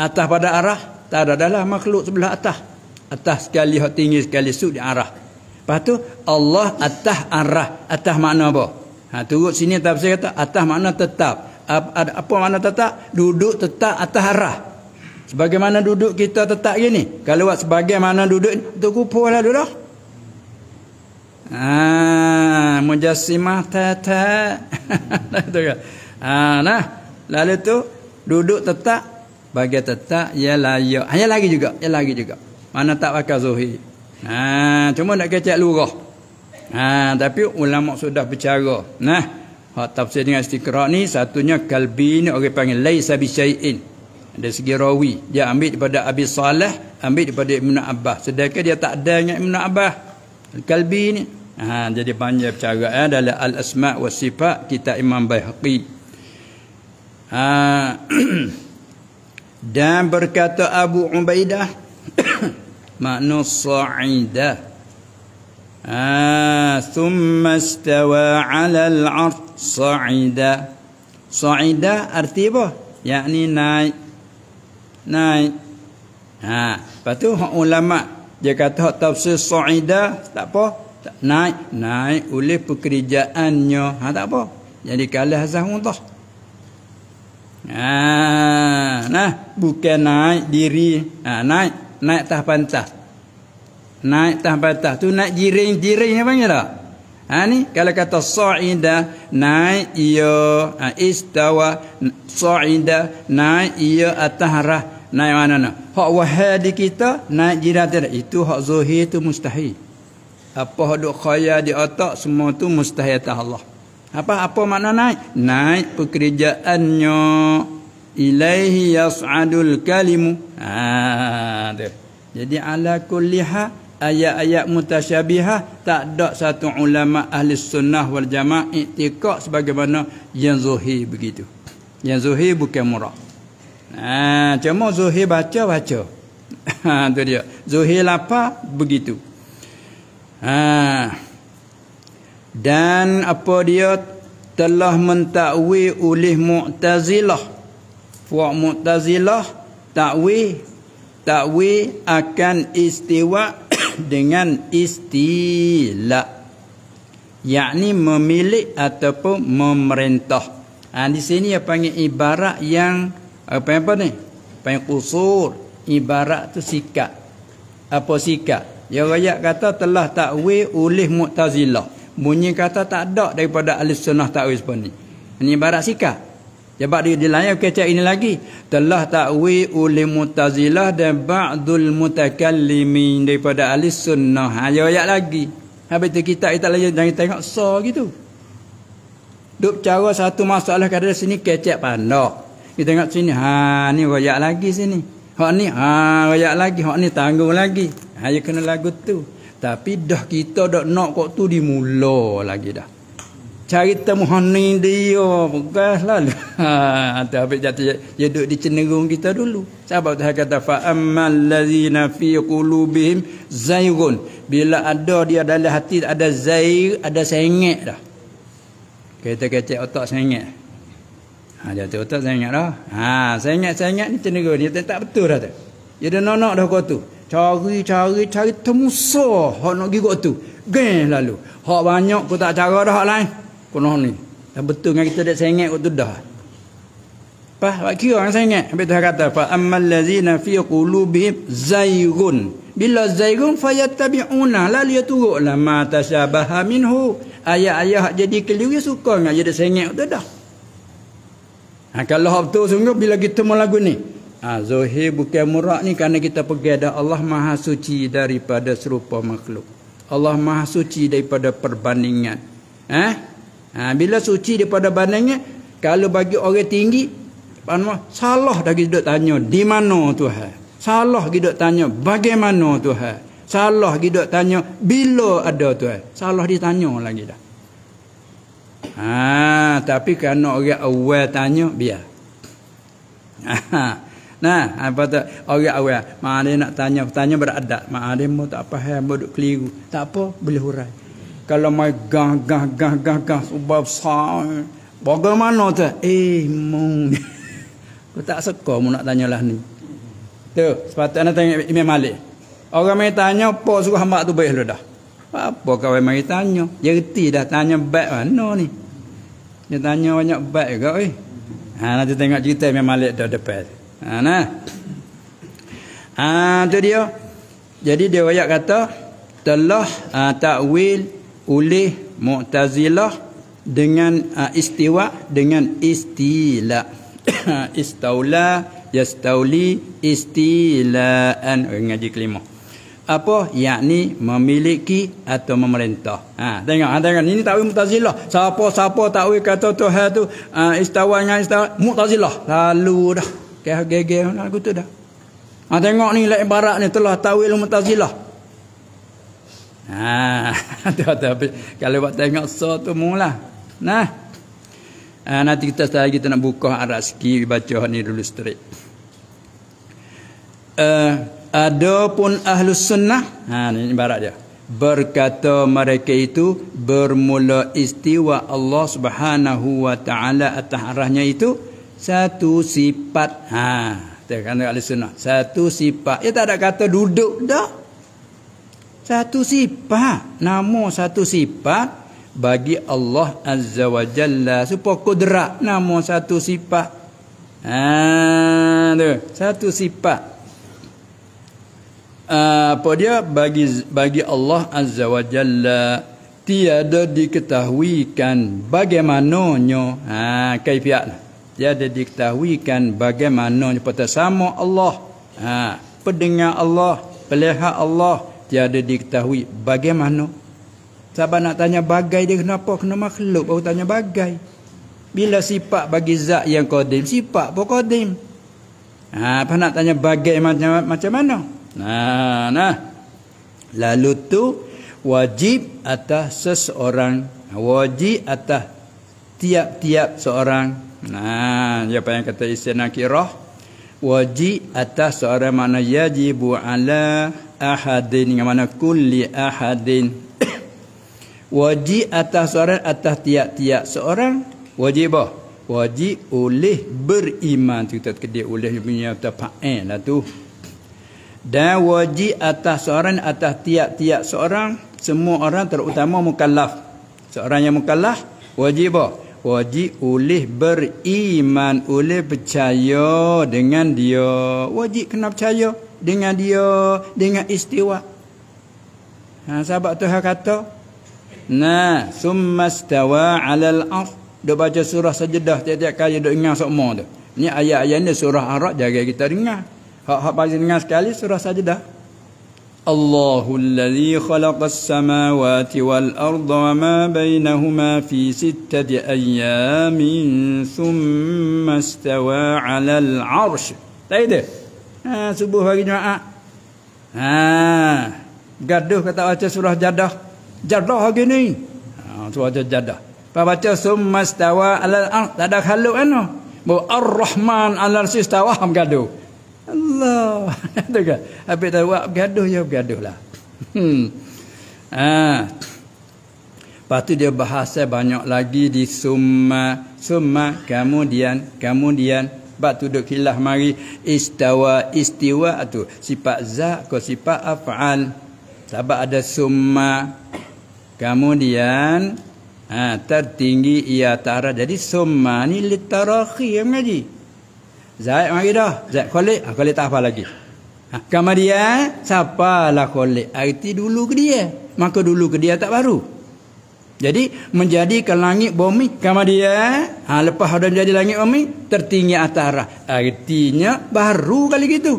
Atas pada arah, tak ada dalam makhluk sebelah atas. Atas sekali, tinggi sekali, sud di arah. Lepas tu, Allah atas arah. Atas makna apa? Ha, turut sini tak bisa kata, atas makna tetap apa mana tetap? Duduk tetap atas arah. Sebagaimana duduk kita tetap gini. Kalau buat sebagaimana duduk ni, tu kupulah dulu. Ah, mujassimah tetap. (laughs) Kan? ah, nah. Lalu tu duduk tetap bagi tetap ya layak. Hanya lagi juga, ya lagi juga. Mana tak pakai zuhi. Ah, cuma nak kecek lurah. Ah, tapi ulama sudah bercara. Nah. Hak tafsir dengan istiqra ni satunya kalbi ni orang panggil laisa bi syai'in. Dari segi rawi dia ambil daripada Abi Salah, ambil daripada Ibnu Abbas. Sedangkan dia tak ada dengan Ibnu Abbas. Kalbi ni ha, jadi panjang bercakap eh, dalam Al Asma wa Sifat kita Imam Baihaqi. Ha, (clears throat) dan berkata Abu Ubaidah (coughs) makna sa'idah. Ah, ha, thumma istawa 'ala al-'arsy sa'ida sa'ida arti apa yakni naik naik ha patu ulama dia kata hak tafsir sa'ida tak apa tak naik naik oleh pekerjaannya ha tak apa jadi kalah zahun dah ha nah bukan naik diri ha naik naik tah pantah naik tah pantah tu naik jiring-jiring apa panggil tak Ha ni kalau kata sa'ida naik ia ha, istawa sa'ida naik ia atahrah naik mana nak hak wahad kita naik jirat itu hak zahir tu mustahil apa hak duk khayal di otak semua tu mustahil atas Allah apa apa makna naik naik pekerjaannya ilaihi yas'adul kalimu ha tu jadi ala kulli ayat-ayat mutasyabihah tak ada satu ulama ahli sunnah wal jamaah iktikad sebagaimana yang zuhir begitu. Yang zuhir bukan murak. Ha, cuma zuhir baca baca. Ha, (laughs) ah, tu dia. Zuhir lapar begitu. Ha. Dan apa dia telah mentakwi oleh Mu'tazilah. buat Mu'tazilah takwi takwi akan istiwa' dengan istilah, yakni memilik ataupun memerintah ha, di sini apa panggil ibarat yang apa apa ni panggil kusur ibarat tu sikat. apa sikat? ya rakyat kata telah takwil oleh mu'tazilah bunyi kata tak ada daripada ahli sunnah takwil sepun ini ibarat sikat. Sebab dia, dia layak kecil ini lagi. Telah ta'wi oleh mutazilah dan ba'dul mutakallimin daripada ahli sunnah. Ha, ayat lagi. Habis itu kita, kita lagi jangan tengok so gitu. Duk cara satu masalah kat sini kecil pandok. Kita tengok sini. Ha, ni wayak lagi sini. Hak ni, ha, wayak lagi. Hak ni tanggung lagi. Ha, kena lagu tu. Tapi dah kita dah nak kok tu dimula lagi dah. Cari Cerita muhani dia bukan lalu. (laughs) Ha, tu habis jadi dia duduk di cenderung kita dulu. Sebab Tuhan kata fa ammal ladzina fi qulubihim zayrun. Bila ada dia dalam hati ada zair, ada sengit dah. Kita kata otak sengit. Ha jatuh otak sengit dah. Ha sengit-sengit ni cenderung dia tak betul dah tu. Dia dah nonok dah kau tu. Cari-cari cari temu so, hak nak gigok tu. Geng lalu. Hak banyak pun tak cara dah hak lain. Penuh ni. Dah betul dengan kita dah sengit waktu dah. Apa? Awak kira orang sengit. Habis Tuhan kata, فَأَمَّا الَّذِينَ فِي قُلُوبِهِمْ زَيْغُنْ Bila zaigun fayattabi'una lalu ya turuk lah ma tashabaha minhu ayat-ayat jadi keliru suka dengan jadi sengit waktu dah. Ha, kalau hak betul sungguh bila kita mau lagu ni. Ha, zuhir bukan murak ni kerana kita pergi ada Allah maha suci daripada serupa makhluk. Allah maha suci daripada perbandingan. Eh? Ha, bila suci daripada bandingnya, kalau bagi orang tinggi, mana salah dah kita tanya, di mana Tuhan? Salah kita tanya, bagaimana Tuhan? Salah kita tanya, bila ada Tuhan? Salah ditanya lagi dah. Ha, tapi kalau orang awal tanya, biar. Ha, nah, apa tu? Orang awal, mana nak tanya, tanya beradab. Mak Adem tak apa, hai, mau duduk keliru. Tak apa, boleh hurai kalau mai gah gah gah gah gah ubah besar eh. bagaimana tu eh mung (laughs) aku tak suka mu nak tanyalah ni tu sepatutnya tanya Imam Malik orang mai tanya apa suruh hamba tu baik lu dah apa kau mai tanya dia reti dah tanya baik mana ni dia tanya banyak baik juga oi ha nanti tengok cerita Imam Malik dah depan ha nah ha tu dia jadi dia banyak kata telah uh, takwil oleh Mu'tazilah dengan uh, istiwa dengan istila (coughs) istaula yastauli istilaan ngaji kelima apa yakni memiliki atau memerintah ha tengok ha tengok ini takwil mutazilah siapa-siapa takwil kata tuhan tu uh, istawa dengan istawa mutazilah lalu dah kegege nak kutu dah ha tengok ni lek ni telah takwil mutazilah Ha, tu, tu, kalau buat tengok so tu mula. Nah. Ha, nanti kita saya kita nak buka arah sikit baca ni dulu straight. Uh, adapun ahlu sunnah ha, ini ibarat dia berkata mereka itu bermula istiwa Allah subhanahu wa ta'ala atas arahnya itu satu sifat ha, kita kan ahlu sunnah satu sifat ia tak ada kata duduk dah satu sifat. Nama satu sifat bagi Allah Azza wa Jalla. Supaya kudrak nama satu sifat. Ha, Satu sifat. Uh, apa dia bagi bagi Allah Azza wa Jalla tiada diketahuikan bagaimananya ha kaifiat tiada diketahuikan bagaimananya pada sama Allah ha pendengar Allah pelihat Allah tiada diketahui bagaimana Sabar nak tanya bagai dia kenapa kena makhluk baru tanya bagai bila sifat bagi zat yang qadim sifat pun qadim ha apa nak tanya bagai macam macam mana nah nah lalu tu wajib atas seseorang wajib atas tiap-tiap seorang nah dia apa yang kata istinaqirah wajib atas seorang mana yajibu ala ahadin yang mana kulli ahadin wajib atas seorang atas tiap-tiap seorang wajib apa wajib oleh beriman tu kita kedia oleh punya tafa'in lah tu dan wajib atas seorang atas tiap-tiap seorang semua orang terutama mukallaf seorang yang mukallaf wajib apa wajib oleh beriman oleh percaya dengan dia wajib kena percaya dengan dia dengan istiwa. Ha sahabat Tuhan kata, "Nah, summa istawa 'alal af. Dok baca surah sajdah tiap-tiap kali dok ingat sokmo tu. Ni ayat-ayat ni surah Arab jaga kita dengar. Hak-hak baca dengar sekali surah sajdah. Allahu allazi khalaqas samawati wal arda wa ma bainahuma fi sittati ayyamin summa istawa 'alal 'arsy. Tadi. Ha, subuh bagi Jumaat. Ha, gaduh kata baca surah jadah. Jadah hari ni. Ha, tu jadah. Pak baca summa stawa alal ar. Tak ada khalu kan tu. Ar-Rahman alal sistawa. Ham gaduh. Allah. Itu (laughs) kan. Habis tahu, gaduh ya gaduh lah. Hmm. Ha. Lepas dia bahasa banyak lagi di summa. Summa kemudian. Kemudian sebab tu duk kilah mari istawa istiwa tu sifat zat ke sifat af'al sebab ada summa kemudian ha, tertinggi ia tara jadi summa ni litarakhi yang ngaji zat mari dah zat khalid ha, khalid tak apa lagi ha, kemudian siapa lah khalid arti dulu ke dia maka dulu ke dia tak baru jadi menjadikan langit bumi kama dia ha, lepas sudah jadi langit bumi tertinggi atara. Artinya baru kali gitu.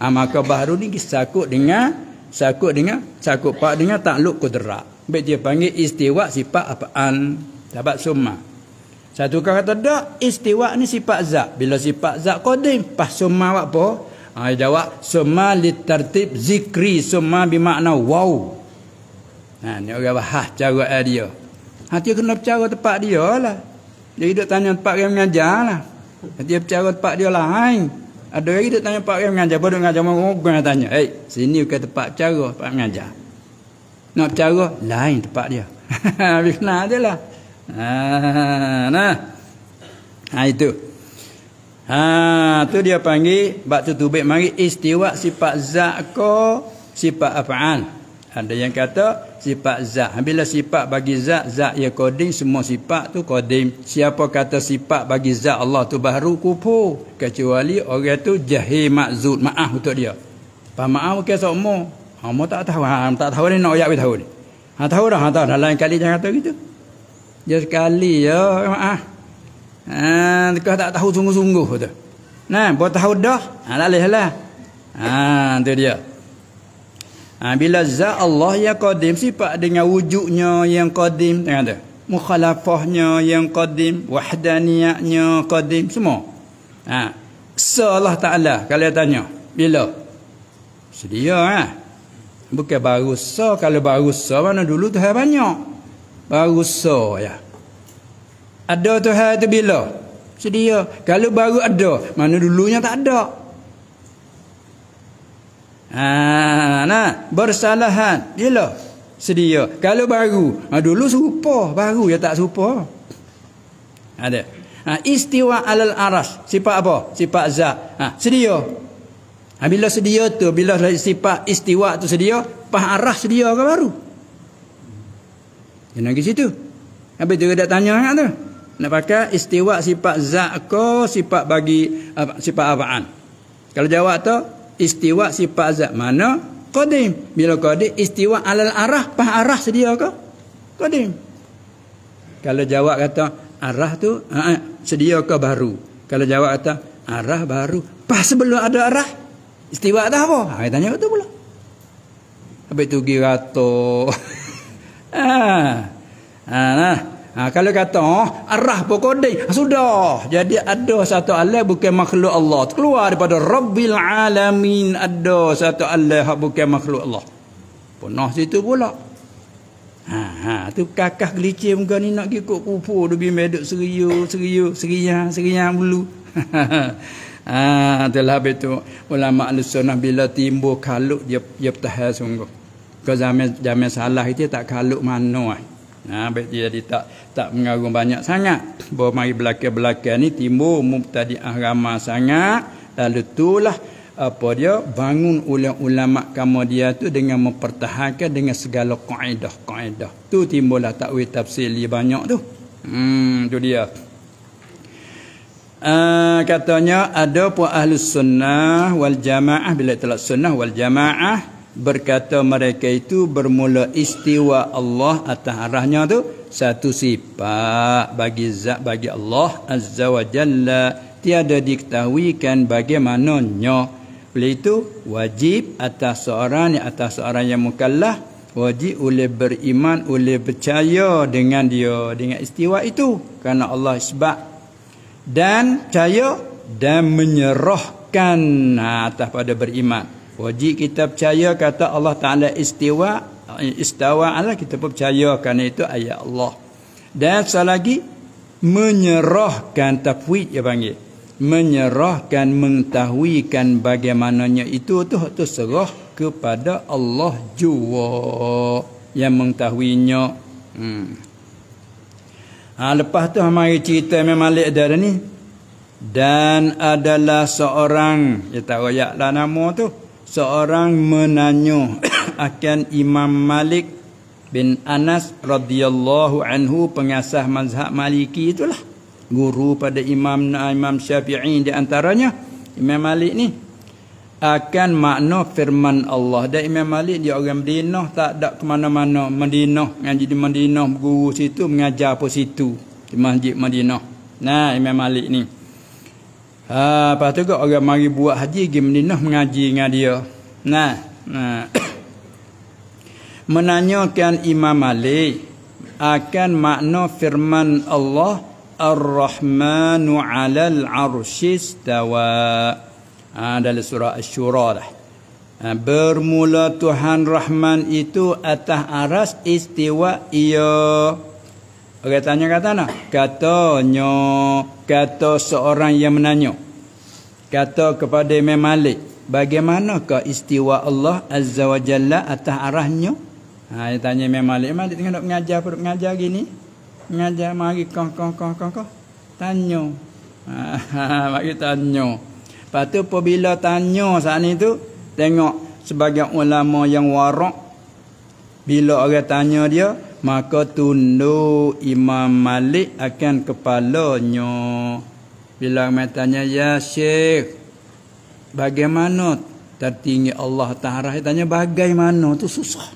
Ha, maka baru ni disakut dengan sakut dengan sakut pak dengan takluk kudrat. Baik dia panggil istiwa sifat apaan? dapat summa. Satu kata tak istiwa ni sifat zat. Bila sifat zat qadim pas summa apa? Ha, jawab summa li zikri summa bermakna Wow. Ha, ni orang bahas cara eh, dia. Hati kena bercara tempat dia lah. Dia hidup tanya tempat yang mengajar lah. Hati bercara tempat dia lah. Hai. Ada lagi dia tanya tempat yang mengajar. Bodoh mengajar mau orang yang tanya. Eh, sini bukan tempat bercara, tempat mengajar. Nak bercara, lain tempat dia. (laughs) Habis kenal dia lah. Ha, nah. Ha, itu. Ha, tu dia panggil batu tubik mari istiwa sifat zat ko sifat apaan. Ada yang kata sifat zat. Bila sifat bagi zat, zat ia kodim, semua sifat tu kodim. Siapa kata sifat bagi zat Allah tu baru kupu Kecuali orang tu jahil makzud, maaf untuk dia. Faham maaf ke semua? Hama tak tahu, hama ah, tak tahu ni nak ayat tahu ni. Ha tahu dah, ha tahu dah lain kali jangan kata gitu. Dia sekali ya, maaf. Ha, kau tak tahu sungguh-sungguh Nah, buat tahu dah, ha, tak boleh lah. Ha, tu dia. Ha, bila zat Allah yang qadim sifat dengan wujudnya yang qadim tengok tu mukhalafahnya yang qadim wahdaniyahnya qadim semua ha so Allah taala kalau tanya bila sedia ah ha? bukan baru so kalau baru so mana dulu tu banyak baru so ya ada tu hal tu bila sedia kalau baru ada mana dulunya tak ada Ha, nah, bersalahan. Gila. Sedia. Kalau baru. Ha, dulu serupa. Baru ya tak serupa. Ada. Ha, istiwa alal aras. Sifat apa? Sifat zat. Ha, sedia. Ha, bila sedia tu. Bila sifat istiwa tu sedia. Pah arah sedia ke baru? Dia nak situ. Habis tu dia tanya kan tu. Nak pakai istiwa sifat zat ke sifat bagi sifat apaan? Kalau jawab tu, istiwa sifat azab mana qadim bila qadim istiwa alal arah pas arah sedia ke qadim kalau jawab kata arah tu ha, ha sedia ke baru kalau jawab kata arah baru pas sebelum ada arah istiwa dah apa ha dia tanya betul pula habis tu gerato (laughs) ha ha nah. Ha, kalau kata oh, arah pun koding. Ha, sudah. Jadi ada satu Allah bukan makhluk Allah. Keluar daripada Rabbil Alamin. Ada satu Allah bukan makhluk Allah. Punah situ pula. Ha, ha, tu kakak gelicir muka ni nak ikut kupu. Dia bimbing aduk seriu, seriu, serinya, serinya bulu. (laughs) ha, telah betul. Ulama al-sunnah bila timbul kaluk dia, dia bertahal sungguh. Kau zaman, zaman salah itu tak kaluk mana. Eh. Nah, ha, baik dia jadi tak tak mengarung banyak sangat. Bawa mari belakang-belakang ni timbul mubtadi ahrama sangat. Lalu itulah apa dia bangun ulama-ulama kamu dia tu dengan mempertahankan dengan segala kaedah-kaedah. Tu timbullah takwil tafsir banyak tu. Hmm, tu dia. Uh, katanya ada pun ahli sunnah wal jamaah bila telah sunnah wal jamaah berkata mereka itu bermula istiwa Allah atas arahnya tu satu sifat bagi zat bagi Allah azza wa jalla tiada diketahuikan bagaimananya oleh itu wajib atas seorang yang atas seorang yang mukallaf wajib oleh beriman oleh percaya dengan dia dengan istiwa itu kerana Allah sebab dan percaya dan menyerahkan ha, atas pada beriman Wajib kita percaya kata Allah Ta'ala istiwa Istawa Allah kita pun percaya kerana itu ayat Allah Dan selagi Menyerahkan tafwid yang panggil Menyerahkan mengetahuikan bagaimananya itu tu tu serah kepada Allah jua yang mengetahuinya. Hmm. Ha, lepas tu ha, mari cerita Imam Malik dari ni dan adalah seorang ya tak royak lah nama tu seorang menanya (coughs) akan Imam Malik bin Anas radhiyallahu anhu pengasah mazhab Maliki itulah guru pada Imam Imam Syafi'i di antaranya Imam Malik ni akan makna firman Allah dan Imam Malik dia orang Madinah tak ada ke mana-mana Madinah ngaji di Madinah guru situ mengajar apa situ di masjid Madinah nah Imam Malik ni Ha, lepas tu kat orang mari buat haji pergi Madinah mengaji dengan dia. Nah, nah. Ha. (coughs) Menanyakan Imam Ali akan makna firman Allah Ar-Rahmanu 'alal 'arsyis tawa. Ha, dalam surah Asy-Syura dah. Ha, bermula Tuhan Rahman itu atas aras istiwa ia. Okey, tanya kata nak. Katanya, kata seorang yang menanya. Kata kepada Imam Malik. Bagaimanakah istiwa Allah Azza wa Jalla atas arahnya? Ha, dia tanya Imam Malik. Imam Malik tengah nak mengajar, perlu mengajar gini. Mengajar, mari kong kong kong kong, Tanya. Ha, (laughs) mari tanya. Lepas apabila tanya saat ni tu, tengok sebagai ulama yang warak, bila orang tanya dia, maka tunduk Imam Malik akan kepalanya bila matanya ya syekh bagaimana tertinggi Allah Taala tanya bagaimana tu susah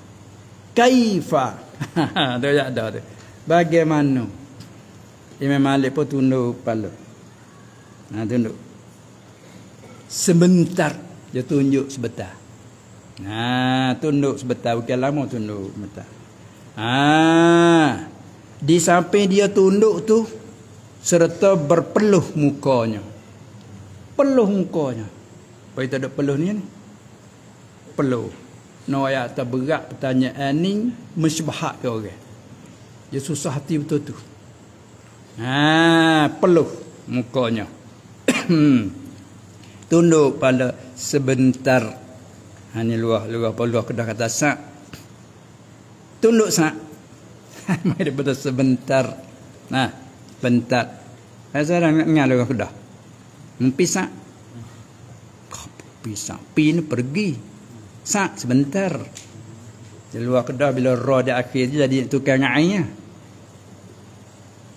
kaifa tu ya ada tu bagaimana Imam Malik pun tunduk kepala nah ha, tunduk sebentar dia tunjuk sebentar nah ha, tunduk sebentar bukan lama tunduk sebentar Ha. Di samping dia tunduk tu serta berpeluh mukanya. Peluh mukanya. Apa itu ada peluh ni? ni? Peluh. No ayat terberat pertanyaan ni mesbahat ke orang. Dia susah hati betul tu. Ha, peluh mukanya. (coughs) tunduk pada sebentar. Hanya luah-luah peluah kedah kata sak tunduk sana. (laughs) Mai dia sebentar. Nah, bentar. Saya dah nak ngalu aku dah. Mempisak. Pisang. Pin pergi. Sak sebentar. Di luar kedah bila roh di akhir dia jadi tukang airnya. Lah.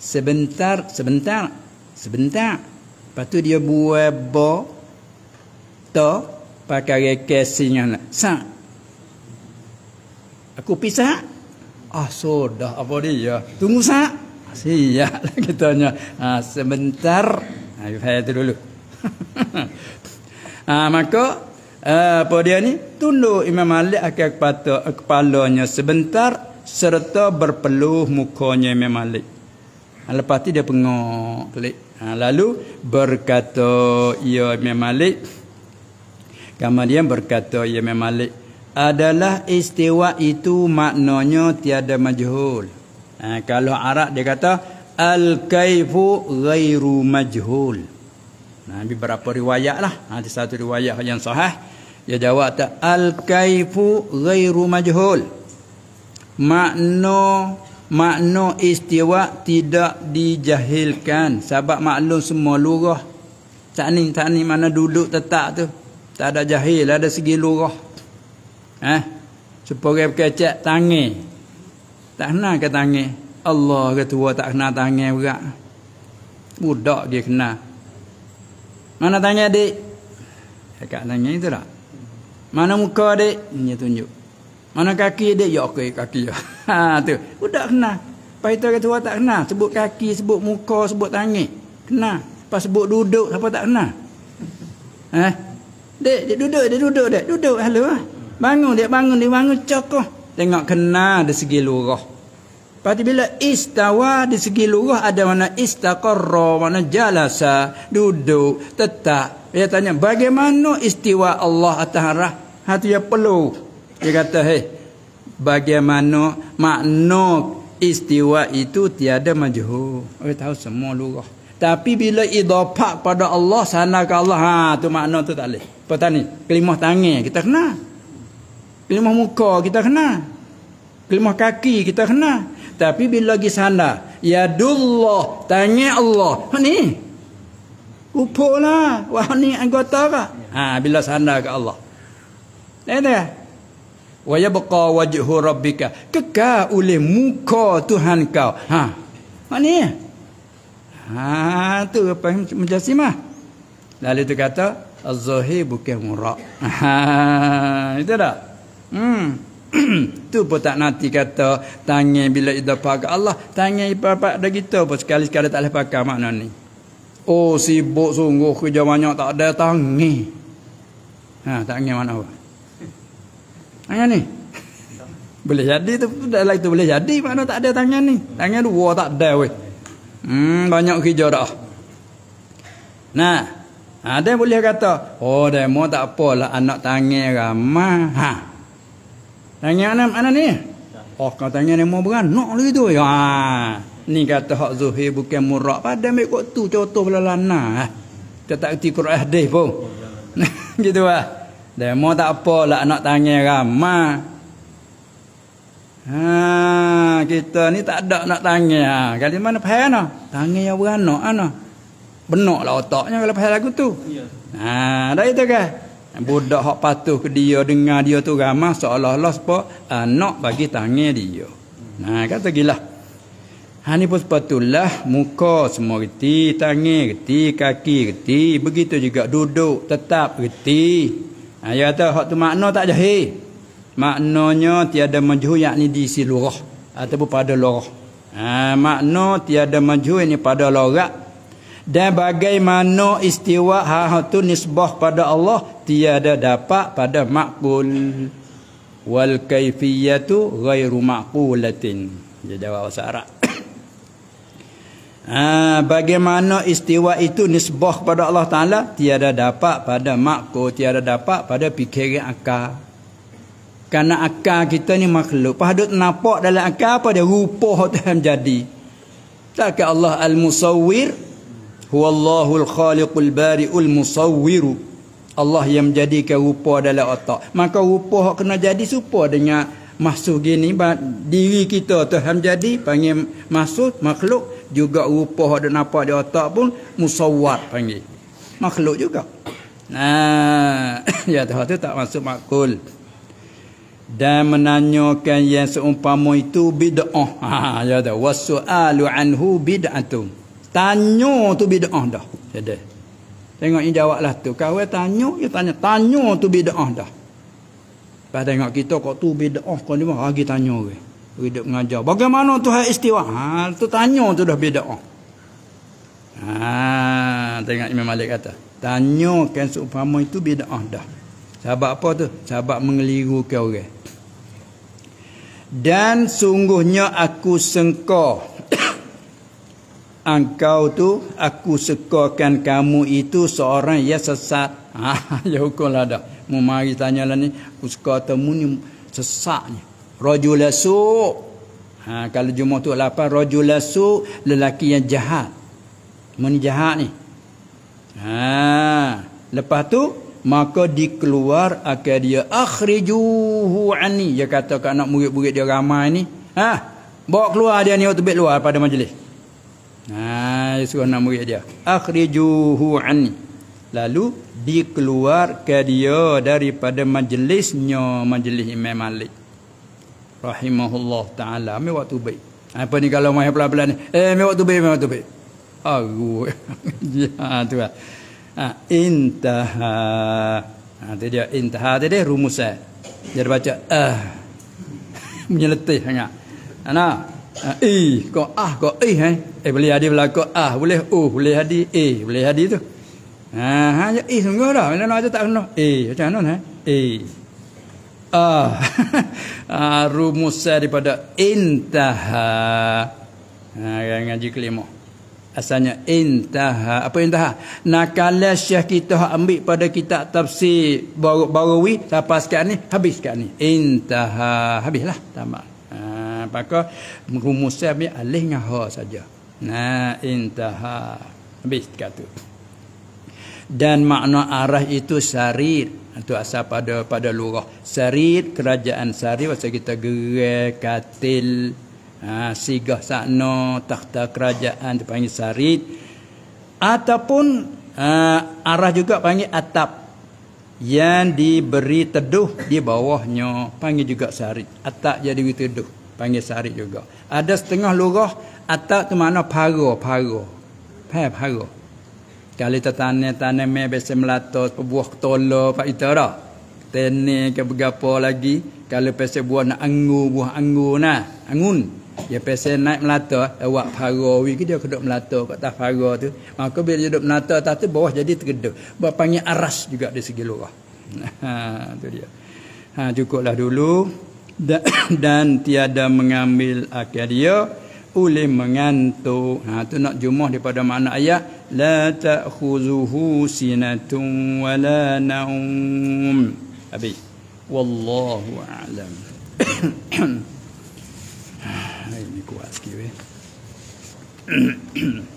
Sebentar, sebentar, sebentar. Lepas tu dia buat bo, to, pakai kesinya. Lah. Sak. Aku pisah. Ah sudah apa dia? Tunggu sak. Siap lah katanya. Ha, ah, sebentar. ayuh ah, saya itu dulu. ha, (laughs) maka apa dia ni? Tunduk Imam Malik akan kepala, kepalanya sebentar serta berpeluh mukanya Imam Malik. Lepas tu dia pengok pelik. Ha, lalu berkata ia ya Imam Malik. Kemudian berkata ia ya Imam Malik adalah istiwa itu maknanya tiada majhul. Ha, kalau Arab dia kata al-kaifu ghairu majhul. Nabi ha, beberapa riwayat lah. Ha, ada satu riwayat yang sahih. Dia jawab tak. Al-kaifu ghairu majhul. Makna, makna istiwa tidak dijahilkan. Sebab maklum semua lurah. Tak ni, tak ni mana duduk tetap tu. Tak ada jahil. Ada segi lurah. Eh? Seporang kecek tangi. Tak kena ke tangi. Allah ketua tak kena tangi juga Budak dia kena. Mana tangi adik? Dekat eh, tangi itu tak? Mana muka adik? Dia tunjuk. Mana kaki adik? Ya okey kaki. Ya. (laughs) Ha, tu. Budak kena. Pahitah ketua tak kena. Sebut kaki, sebut muka, sebut tangi. Kena. Pas sebut duduk, siapa tak kena? Eh? Dek, dia duduk, dia duduk, dek. Duduk, halo ah. Bangun dia bangun dia bangun cokoh. Tengok kena dari segi lurah. Pasti bila istawa di segi lurah ada mana istaqarra, mana jalasa, duduk, tetap. Dia tanya, bagaimana istiwa Allah atas arah? Hati dia perlu. Dia kata, hey bagaimana makna istiwa itu tiada majhul. Dia tahu semua lurah. Tapi bila idopak pada Allah, sana ke Allah, ha, tu makna tu tak boleh. Pertanyaan, kelimah tangan kita kenal kelemah muka kita kena kelemah kaki kita kena tapi bila lagi sana ya dullah tanya Allah ha, ni upolah wah ni anggota ke ha bila sana ke Allah ada wa yabqa wajhu rabbika keka oleh muka Tuhan kau ha mana ha, ni ha tu apa yang mujassimah lalu tu kata az-zahir bukan murak (laughs) ha itu dah Hmm. (clears throat) tu pun tak nanti kata tangan bila kita pakai Allah tangan ibu bapa dah kita pun sekali-sekali tak boleh pakai makna ni oh sibuk sungguh kerja banyak tak ada tangi ha, tangi mana apa tangan ni (laughs) boleh jadi tu dah dalam itu boleh jadi mana tak ada tangan ni tu dua tak ada weh hmm, banyak kerja dah nah ada ha, boleh kata oh demo tak apalah anak tangan ramah ha Tanya anak mana ni? Oh, kau tanya ni mau beranak lagi tu. Ya. Ni kata hak Zuhir bukan murak pada ambil kot tu contoh pula lana. Kita eh. tak kerti Quran hadis pun. (laughs) gitu lah. mau tak apa lah nak tanya ramah. Ha, kita ni tak ada nak tanya. Ha. Kali mana pahal no? Tanya yang beranak ana. Benok lah otaknya kalau pahal lagu tu. Ya. Ha, dah itu ke? Budak hak patuh ke dia dengar dia tu ramah seolah-olah sepa anak ah, bagi tangan dia. Nah kata gila. Ha ni pun sepatulah muka semua reti, tangan reti, kaki reti, begitu juga duduk tetap reti. Ha ya tu hak tu makna tak jahil. Maknanya tiada menjuh yakni di si lurah ataupun pada lurah. Ha makna tiada menjuh ini pada lorak dan bagaimana istiwa ha, ha tu nisbah pada Allah tiada dapat pada makbul wal kaifiyatu ghairu maqulatin dia jawab bahasa Arab (coughs) ha, bagaimana istiwa itu nisbah kepada Allah Ta'ala tiada dapat pada makbul tiada dapat pada fikiran akal kerana akal kita ni makhluk pahadut nampak dalam akal apa dia rupa yang (laughs) jadi takkan Allah al-musawwir huwallahu al-khaliqul bari'ul musawwiru Allah yang menjadikan rupa dalam otak. Maka rupa hak kena jadi serupa dengan masuk gini diri kita Tuhan jadi panggil masuk makhluk juga rupa hak nampak di otak pun musawwar panggil. Makhluk juga. Nah, (coughs) ya Tuhan tu tak masuk makul. Dan menanyakan yang seumpama itu bid'ah. Ha, ha ya Tuhan. Wasu'alu anhu bid'atum. Tanya tu bid'ah dah. Ya Tuhan. Tengok yang jawablah tu. Kau tanya, dia tanya. Tanya tu bida'ah dah. Lepas tengok kita kok tu bida'ah. Kau ni lagi tanya ke. Hidup mengajar. Bagaimana tu hak istiwa? Ha, tu tanya tu dah bida'ah. Ha, tengok Imam Malik kata. Tanya kan seumpama itu bida'ah dah. Sahabat apa tu? Sahabat mengelirukan orang. Dan sungguhnya aku sengkau engkau tu aku sekorkan kamu itu seorang yang sesat ha (laughs) ya hukumlah dah mu mari tanyalah ni aku sekor temu ni sesatnya rajul su ha kalau jumlah tu 8 rajul su lelaki yang jahat mun jahat ni ha lepas tu maka dikeluar akan dia akhrijuhu ani dia kata kat anak murid-murid dia ramai ni ha bawa keluar dia ni untuk bit luar pada majlis Nah, suruh nama murid dia. Akhrijuhu anni. Lalu dikeluar dikeluarkan dia daripada majlisnya majlis Imam Malik. Rahimahullah taala. Ambil waktu baik. Apa ni kalau main pelan-pelan ni? Eh, ambil waktu baik, ambil waktu baik. Aku. (laughs) ya, tu lah. Ha, intaha. Ha, tu dia intaha. Tu dia rumus saya. Dia baca. Ah. (laughs) Menyeletih sangat. Anak. Ha, I, ko ah, eh, ko ah, eh, eh. Eh, boleh hadir belah ko ah, boleh oh, boleh hadir eh, boleh hadir tu. Ah, ha, ha, ya, eh, sungguh dah. Bila nak tak kena. Eh, macam mana, eh? Eh. Ah, ha, (laughs) rumus daripada intaha. Ha, yang ngaji kelima. Asalnya intaha. Apa intaha? Nakala syekh kita ambil pada kita tafsir baru-baru ni, lepas sekarang ni, habis sekarang ni. Intaha. Habislah, tamat maka rumusnya ambil alih dengan ha saja nah intaha habis kata dan makna arah itu syarid itu asal pada pada lurah syarid kerajaan syarid masa kita gerai katil ha, sigah sakno takhta kerajaan dipanggil syarid ataupun ha, arah juga panggil atap yang diberi teduh di bawahnya panggil juga syarid atap jadi teduh panggil sarik juga. Ada setengah lurah atak tu mana para, para. Pai Kalau kita tanya tane meh besem lato buah ketola pak itu dah. Tene ke begapo lagi kalau pese buah nak anggu, buah anggu, nah, angun. Ya pese naik melata awak para wi ke dia kedok melata kat tah para tu. Maka bila dia duduk melata atas tu bawah jadi tergeduk. Buat panggil aras juga di segi lurah. (laughs) Ha tu dia. Ha cukuplah dulu. (coughs) dan, tiada mengambil akhir dia oleh mengantuk ha tu nak jumah daripada makna ayat la ta'khuzuhu sinatun wala naum abi wallahu alam (coughs) ah, ini kuat sikit eh (coughs)